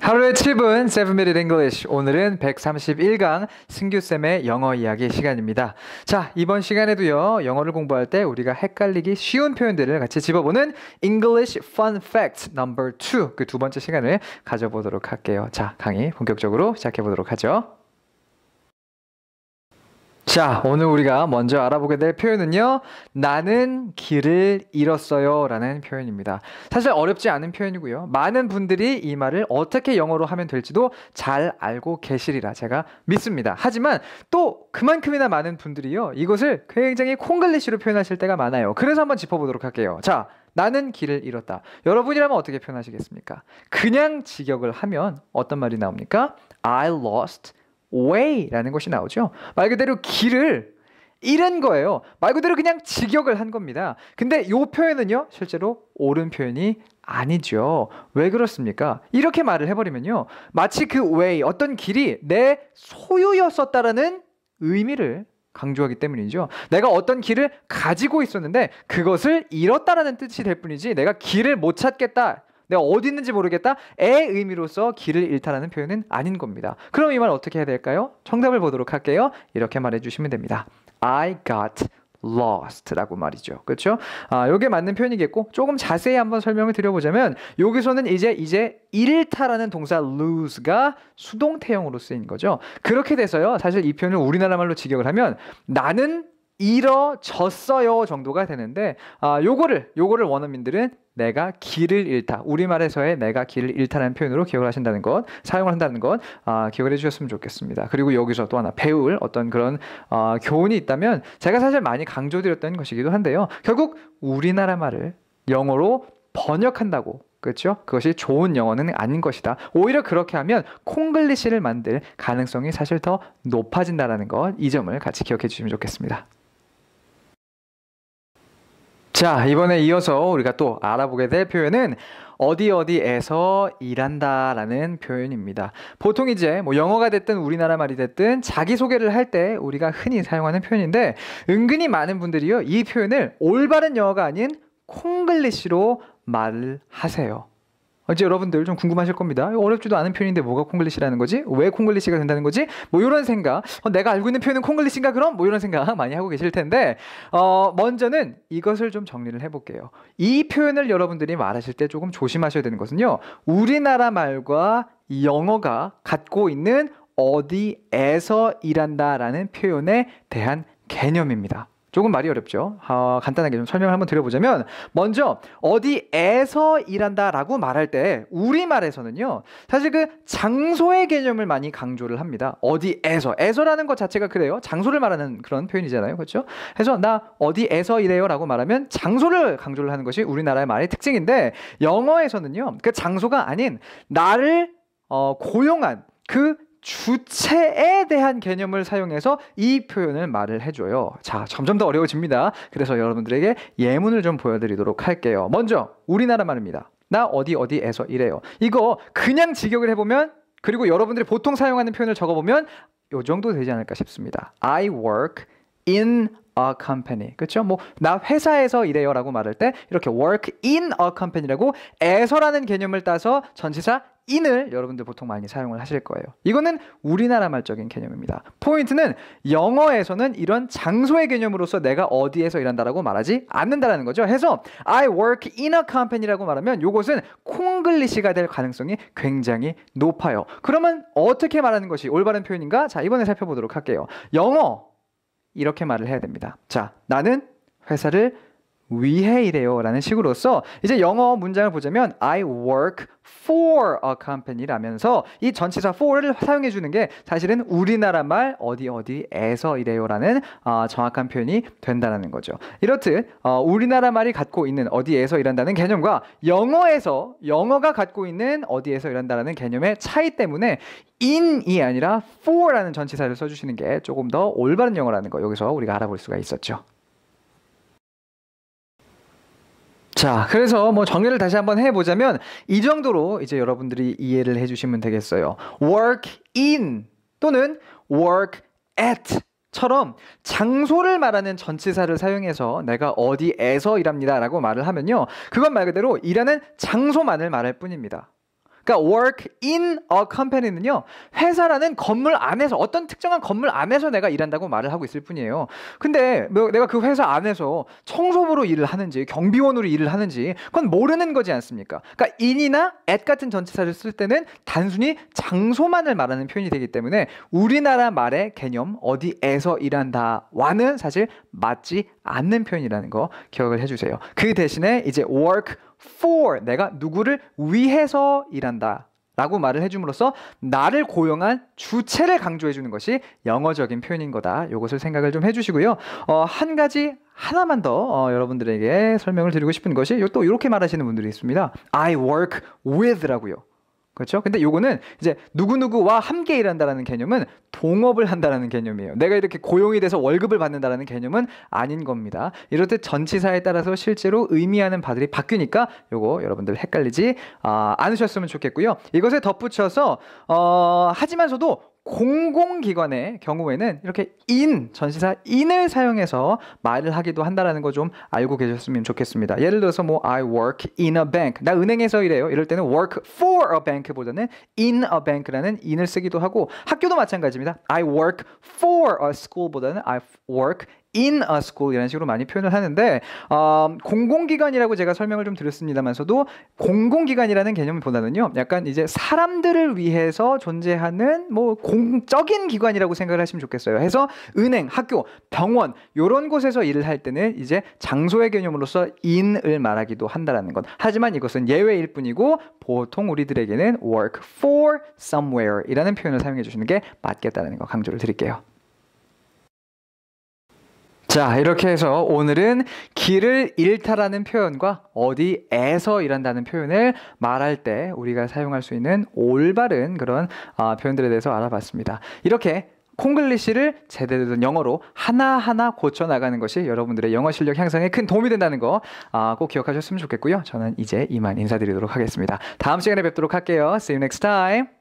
하루의 7분 7미리 잉글리쉬 오늘은 131강 승규쌤의 영어 이야기 시간입니다. 자, 이번 시간에도요. 영어를 공부할 때 우리가 헷갈리기 쉬운 표현들을 같이 집어보는 English Fun Fact No. 2그 두 번째 시간을 가져보도록 할게요. 자, 강의 본격적으로 시작해 보도록 하죠. 자, 오늘 우리가 먼저 알아보게 될 표현은요. 나는 길을 잃었어요. 라는 표현입니다. 사실 어렵지 않은 표현이고요. 많은 분들이 이 말을 어떻게 영어로 하면 될지도 잘 알고 계시리라 제가 믿습니다. 하지만 또 그만큼이나 많은 분들이요. 이것을 굉장히 콩글리쉬로 표현하실 때가 많아요. 그래서 한번 짚어보도록 할게요. 자, 나는 길을 잃었다. 여러분이라면 어떻게 표현하시겠습니까? 그냥 직역을 하면 어떤 말이 나옵니까? I lost way라는 것이 나오죠. 말 그대로 길을 잃은 거예요. 말 그대로 그냥 직역을 한 겁니다. 근데 이 표현은요, 실제로 옳은 표현이 아니죠. 왜 그렇습니까? 이렇게 말을 해버리면요. 마치 그 way, 어떤 길이 내 소유였었다라는 의미를 강조하기 때문이죠. 내가 어떤 길을 가지고 있었는데 그것을 잃었다라는 뜻이 될 뿐이지 내가 길을 못 찾겠다. 내가 어디 있는지 모르겠다. 의 의미로서 길을 잃다라는 표현은 아닌 겁니다. 그럼 이 말 어떻게 해야 될까요? 정답을 보도록 할게요. 이렇게 말해 주시면 됩니다. I got lost라고 말이죠. 그렇죠? 아, 요게 맞는 표현이겠고 조금 자세히 한번 설명을 드려보자면 여기서는 이제 이제 잃다라는 동사 lose가 수동태형으로 쓰인 거죠. 그렇게 돼서요. 사실 이 표현을 우리나라 말로 직역을 하면 나는 잃어졌어요 정도가 되는데 아, 요거를 요거를 원어민들은 내가 길을 잃다 우리말에서의 내가 길을 잃다라는 표현으로 기억을 하신다는 것 사용을 한다는 것 아, 기억을 해주셨으면 좋겠습니다 그리고 여기서 또 하나 배울 어떤 그런 아, 교훈이 있다면 제가 사실 많이 강조드렸던 것이기도 한데요 결국 우리나라 말을 영어로 번역한다고 그렇죠? 그것이 좋은 영어는 아닌 것이다. 오히려 그렇게 하면 콩글리시를 만들 가능성이 사실 더 높아진다라는 것, 이 점을 같이 기억해 주시면 좋겠습니다. 자, 이번에 이어서 우리가 또 알아보게 될 표현은 어디 어디에서 일한다 라는 표현입니다. 보통 이제 뭐 영어가 됐든 우리나라 말이 됐든 자기소개를 할 때 우리가 흔히 사용하는 표현인데 은근히 많은 분들이요. 이 표현을 올바른 영어가 아닌 콩글리시로 말을 하세요. 이제 여러분들 좀 궁금하실 겁니다. 어렵지도 않은 표현인데 뭐가 콩글리시라는 거지? 왜 콩글리시가 된다는 거지? 뭐 이런 생각. 어, 내가 알고 있는 표현은 콩글리시인가 그럼? 뭐 이런 생각 많이 하고 계실 텐데 어, 먼저는 이것을 좀 정리를 해볼게요. 이 표현을 여러분들이 말하실 때 조금 조심하셔야 되는 것은요. 우리나라 말과 영어가 갖고 있는 어디에서 일한다라는 표현에 대한 개념입니다. 조금 말이 어렵죠. 어, 간단하게 좀 설명을 한번 드려보자면 먼저 어디에서 일한다라고 말할 때 우리 말에서는요 사실 그 장소의 개념을 많이 강조를 합니다. 어디에서 에서라는 것 자체가 그래요. 장소를 말하는 그런 표현이잖아요, 그렇죠? 그래서 나 어디에서 일해요라고 말하면 장소를 강조를 하는 것이 우리나라의 말의 특징인데 영어에서는요 그 장소가 아닌 나를 어, 고용한 그 주체에 대한 개념을 사용해서 이 표현을 말을 해줘요. 자, 점점 더 어려워집니다. 그래서 여러분들에게 예문을 좀 보여드리도록 할게요. 먼저 우리나라 말입니다. 나 어디 어디에서 이래요. 이거 그냥 직역을 해보면 그리고 여러분들이 보통 사용하는 표현을 적어보면 요 정도 되지 않을까 싶습니다. I work in a company. 그렇죠? 뭐 나 회사에서 일해요라고 말할 때 이렇게 work in a company라고 에서라는 개념을 따서 전치사 인을 여러분들 보통 많이 사용을 하실 거예요. 이거는 우리나라 말적인 개념입니다. 포인트는 영어에서는 이런 장소의 개념으로서 내가 어디에서 일한다라고 말하지 않는다라는 거죠. 해서 I work in a company라고 말하면 이것은 콩글리시가 될 가능성이 굉장히 높아요. 그러면 어떻게 말하는 것이 올바른 표현인가? 자, 이번에 살펴보도록 할게요. 영어 이렇게 말을 해야 됩니다. 자, 나는 회사를 위해 일해요 라는 식으로서 이제 영어 문장을 보자면 I work for a company라면서 이 전치사 for를 사용해 주는 게 사실은 우리나라 말 어디 어디에서 이래요라는 어, 정확한 표현이 된다라는 거죠. 이렇듯 어, 우리나라 말이 갖고 있는 어디에서 일한다는 개념과 영어에서 영어가 갖고 있는 어디에서 일한다라는 개념의 차이 때문에 in이 아니라 for라는 전치사를 써주시는 게 조금 더 올바른 영어라는 거 여기서 우리가 알아볼 수가 있었죠. 자, 그래서 뭐 정리를 다시 한번 해보자면 이 정도로 이제 여러분들이 이해를 해주시면 되겠어요. work in 또는 work at 처럼 장소를 말하는 전치사를 사용해서 내가 어디에서 일합니다라고 말을 하면요. 그건 말 그대로 일하는 장소만을 말할 뿐입니다. 그러니까 work in a company는요. 회사라는 건물 안에서 어떤 특정한 건물 안에서 내가 일한다고 말을 하고 있을 뿐이에요. 근데 뭐 내가 그 회사 안에서 청소부로 일을 하는지 경비원으로 일을 하는지 그건 모르는 거지 않습니까? 그러니까 in이나 at 같은 전체사를쓸 때는 단순히 장소만을 말하는 표현이 되기 때문에 우리나라 말의 개념 어디에서 일한다와는 사실 맞지 않는 표현이라는 거 기억을 해 주세요. 그 대신에 이제 work for 내가 누구를 위해서 일한다. 라고 말을 해줌으로써 나를 고용한 주체를 강조해 주는 것이 영어적인 표현인 거다. 이것을 생각을 좀 해주시고요. 어, 한 가지 하나만 더 어, 여러분들에게 설명을 드리고 싶은 것이 또 이렇게 말하시는 분들이 있습니다. I work with라고요. 그렇죠? 근데 요거는 이제 누구누구와 함께 일한다라는 개념은 동업을 한다라는 개념이에요. 내가 이렇게 고용이 돼서 월급을 받는다라는 개념은 아닌 겁니다. 이럴때 전치사에 따라서 실제로 의미하는 바들이 바뀌니까 요거 여러분들 헷갈리지 아, 않으셨으면 좋겠고요. 이것에 덧붙여서 어, 하지만서도 공공기관의 경우에는 이렇게 인 전시사 인을 사용해서 말을 하기도 한다라는 거 좀 알고 계셨으면 좋겠습니다. 예를 들어서 뭐 I work in a bank 나 은행에서 일해요. 이럴 때는 work for a bank보다는 in a bank라는 인을 쓰기도 하고 학교도 마찬가지입니다. I work for a school보다는 I work in a school 이런 식으로 많이 표현을 하는데 어, 공공기관이라고 제가 설명을 좀 드렸습니다만서도 공공기관이라는 개념보다는요 약간 이제 사람들을 위해서 존재하는 뭐 공적인 기관이라고 생각을 하시면 좋겠어요. 해서 은행, 학교, 병원 이런 곳에서 일을 할 때는 이제 장소의 개념으로서 in을 말하기도 한다라는 것. 하지만 이것은 예외일 뿐이고 보통 우리들에게는 work for somewhere이라는 표현을 사용해 주시는 게 맞겠다는 거 강조를 드릴게요. 자, 이렇게 해서 오늘은 길을 잃다라는 표현과 어디에서 일한다는 표현을 말할 때 우리가 사용할 수 있는 올바른 그런 어, 표현들에 대해서 알아봤습니다. 이렇게 콩글리시를 제대로 된 영어로 하나하나 고쳐나가는 것이 여러분들의 영어 실력 향상에 큰 도움이 된다는 거꼭 아, 기억하셨으면 좋겠고요. 저는 이제 이만 인사드리도록 하겠습니다. 다음 시간에 뵙도록 할게요. See you next time.